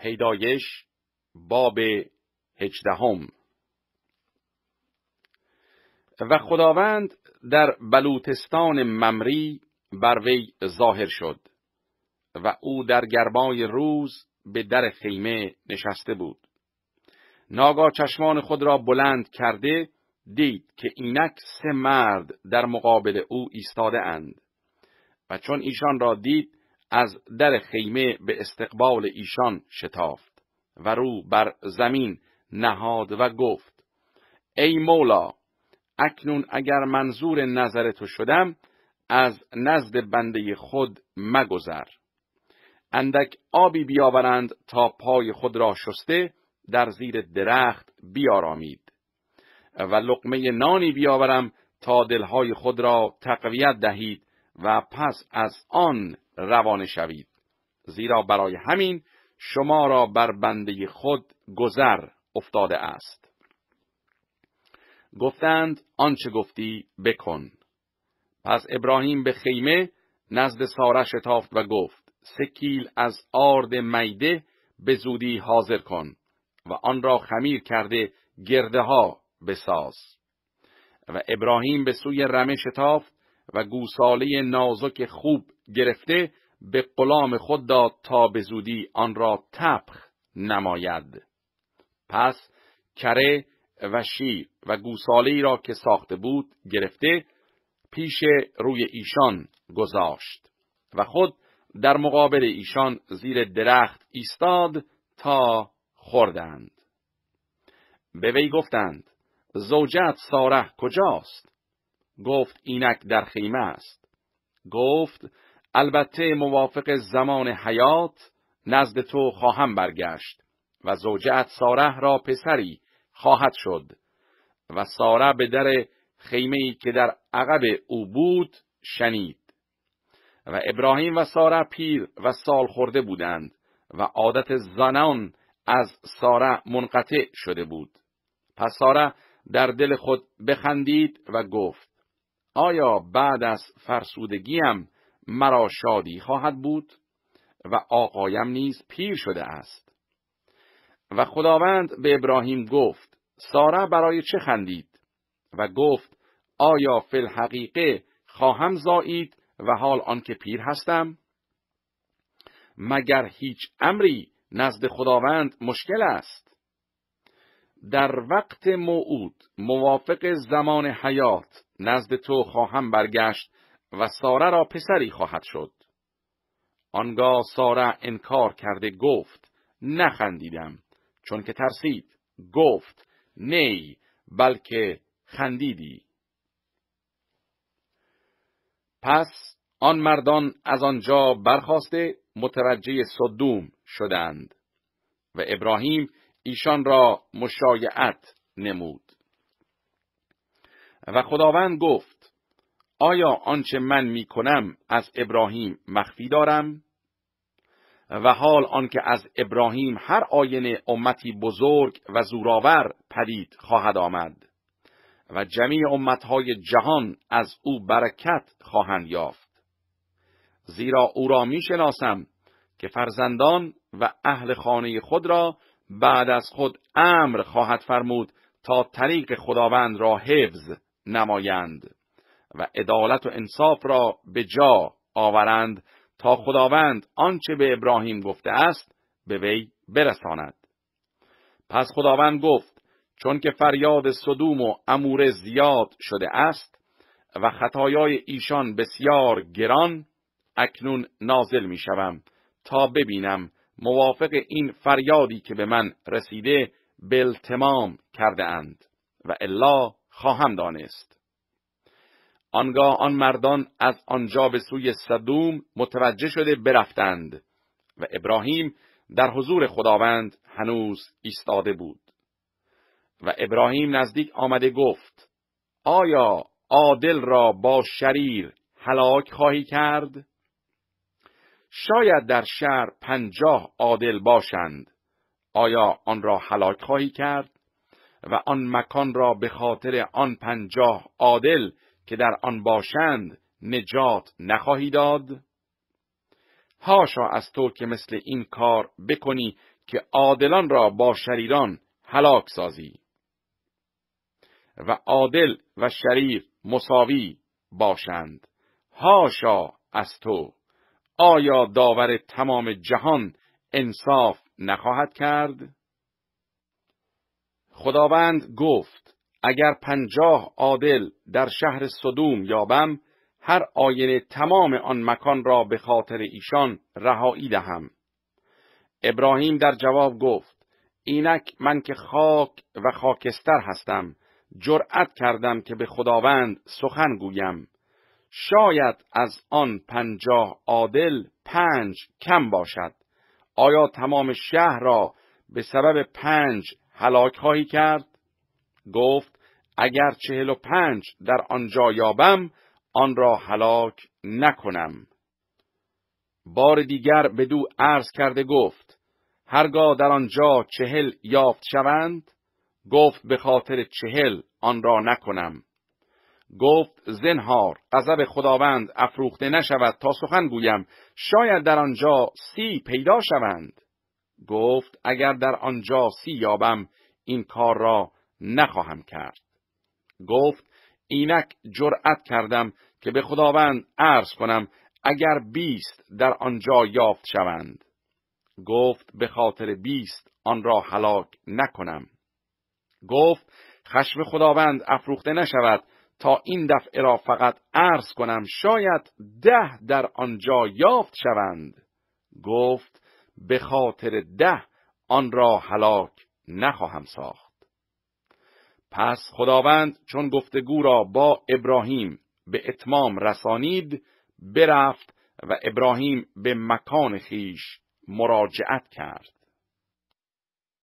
پیدایش باب هجدهم و خداوند در بلوتستان ممری بر وی ظاهر شد و او در گرمای روز به در خیمه نشسته بود ناگاه چشمان خود را بلند کرده دید که اینک سه مرد در مقابل او ایستاده اند و چون ایشان را دید از در خیمه به استقبال ایشان شتافت و رو بر زمین نهاد و گفت ای مولا اکنون اگر منظور نظر تو شدم از نزد بنده خود مگذر اندک آبی بیاورند تا پای خود را شسته در زیر درخت بیارامید و لقمه نانی بیاورم تا دلهای خود را تقویت دهید و پس از آن روانه شوید زیرا برای همین شما را بر بنده خود گذر افتاده است گفتند آنچه گفتی بکن پس ابراهیم به خیمه نزد ساره شتافت و گفت سکیل از آرد میده به زودی حاضر کن و آن را خمیر کرده گرده ها بساز و ابراهیم به سوی رمه شتافت و گوساله نازک خوب گرفته به غلام خود داد تا به زودی آن را تبخ نماید پس کره و شیر و گوساله را که ساخته بود گرفته پیش روی ایشان گذاشت و خود در مقابل ایشان زیر درخت ایستاد تا خوردند به وی گفتند زوجت ساره کجاست گفت اینک در خیمه است گفت البته موافق زمان حیات نزد تو خواهم برگشت و زوجت ساره را پسری خواهد شد و ساره به در خیمه که در عقب او بود شنید و ابراهیم و ساره پیر و سال خورده بودند و عادت زنان از ساره منقطع شده بود پس ساره در دل خود بخندید و گفت آیا بعد از فرسودگیم مرا شادی خواهد بود و آقایم نیز پیر شده است و خداوند به ابراهیم گفت ساره برای چه خندید و گفت آیا فی الحقیقه خواهم زایید و حال آنکه پیر هستم مگر هیچ امری نزد خداوند مشکل است در وقت موعود موافق زمان حیات نزد تو خواهم برگشت و ساره را پسری خواهد شد. آنگاه ساره انکار کرده گفت نخندیدم چون که ترسید گفت نی بلکه خندیدی. پس آن مردان از آنجا برخواسته متوجه صدوم شدند و ابراهیم ایشان را مشایعت نمود و خداوند گفت آیا آنچه من می کنم از ابراهیم مخفی دارم؟ و حال آنکه از ابراهیم هر آینه امتی بزرگ و زورآور پدید خواهد آمد و جمیع امتهای جهان از او برکت خواهند یافت زیرا او را میشناسم که فرزندان و اهل خانه خود را بعد از خود امر خواهد فرمود تا طریق خداوند را حفظ نمایند و عدالت و انصاف را به جا آورند تا خداوند آنچه به ابراهیم گفته است به وی برساند پس خداوند گفت چون که فریاد صدوم و امور زیاد شده است و خطایای ایشان بسیار گران اکنون نازل می شوم تا ببینم موافق این فریادی که به من رسیده بلتمام کرده اند و الا خواهم دانست. آنگاه آن مردان از آنجا به سوی صدوم متوجه شده برفتند و ابراهیم در حضور خداوند هنوز ایستاده بود. و ابراهیم نزدیک آمده گفت آیا عادل را با شریر هلاک خواهی کرد؟ شاید در شهر پنجاه عادل باشند آیا آن را هلاک خواهی کرد و آن مکان را به خاطر آن پنجاه عادل که در آن باشند نجات نخواهی داد هاشا از تو که مثل این کار بکنی که عادلان را با شریران هلاک سازی و عادل و شریر مساوی باشند هاشا از تو آیا داور تمام جهان انصاف نخواهد کرد؟ خداوند گفت اگر پنجاه عادل در شهر صدوم یابم هر آینه تمام آن مکان را به خاطر ایشان رهایی دهم ابراهیم در جواب گفت اینک من که خاک و خاکستر هستم جرأت کردم که به خداوند سخن گویم شاید از آن پنجاه عادل پنج کم باشد آیا تمام شهر را به سبب پنج هلاک خواهی کرد گفت اگر چهل و پنج در آنجا یابم آن را هلاک نکنم بار دیگر به دو عرض کرده گفت هرگاه در آنجا چهل یافت شوند گفت به خاطر چهل آن را نکنم گفت زنهار غضب خداوند افروخته نشود تا سخن گویم شاید در آنجا سی پیدا شوند گفت اگر در آنجا سی یابم این کار را نخواهم کرد گفت اینک جرأت کردم که به خداوند عرض کنم اگر بیست در آنجا یافت شوند گفت به خاطر بیست آن را حلاک نکنم گفت خشم خداوند افروخته نشود تا این دفعه را فقط عرض کنم شاید ده در آنجا یافت شوند گفت به خاطر ده آن را هلاک نخواهم ساخت پس خداوند چون گفتگو را با ابراهیم به اتمام رسانید برفت و ابراهیم به مکان خیش مراجعت کرد